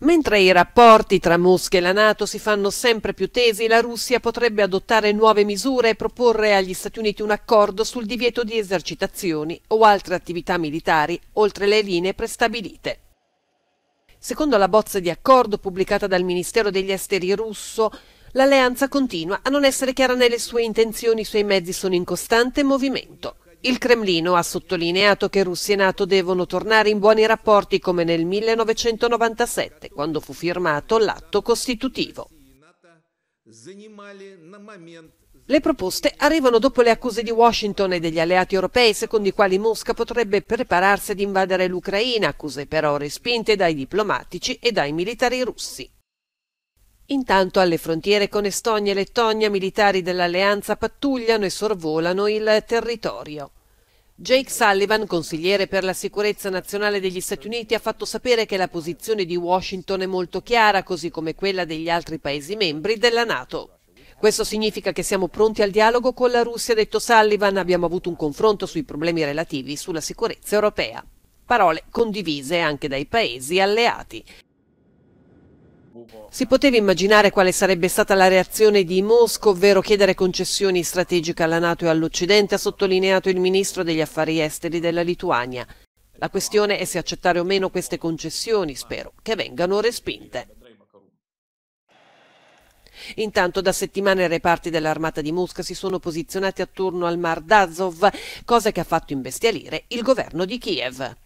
Mentre i rapporti tra Mosca e la Nato si fanno sempre più tesi, la Russia potrebbe adottare nuove misure e proporre agli Stati Uniti un accordo sul divieto di esercitazioni o altre attività militari oltre le linee prestabilite. Secondo la bozza di accordo pubblicata dal Ministero degli Esteri russo, l'alleanza continua a non essere chiara nelle sue intenzioni, i suoi mezzi sono in costante movimento. Il Cremlino ha sottolineato che Russia e Nato devono tornare in buoni rapporti come nel 1997, quando fu firmato l'atto costitutivo. Le proposte arrivano dopo le accuse di Washington e degli alleati europei secondo i quali Mosca potrebbe prepararsi ad invadere l'Ucraina, accuse però respinte dai diplomatici e dai militari russi. Intanto alle frontiere con Estonia e Lettonia militari dell'alleanza pattugliano e sorvolano il territorio. Jake Sullivan, consigliere per la sicurezza nazionale degli Stati Uniti, ha fatto sapere che la posizione di Washington è molto chiara, così come quella degli altri Paesi membri della Nato. Questo significa che siamo pronti al dialogo con la Russia, ha detto Sullivan, abbiamo avuto un confronto sui problemi relativi sulla sicurezza europea. Parole condivise anche dai Paesi alleati. Si poteva immaginare quale sarebbe stata la reazione di Mosca, ovvero chiedere concessioni strategiche alla Nato e all'Occidente, ha sottolineato il ministro degli affari esteri della Lituania. La questione è se accettare o meno queste concessioni, spero che vengano respinte. Intanto da settimane i reparti dell'armata di Mosca si sono posizionati attorno al Mar d'Azov, cosa che ha fatto imbestialire il governo di Kiev.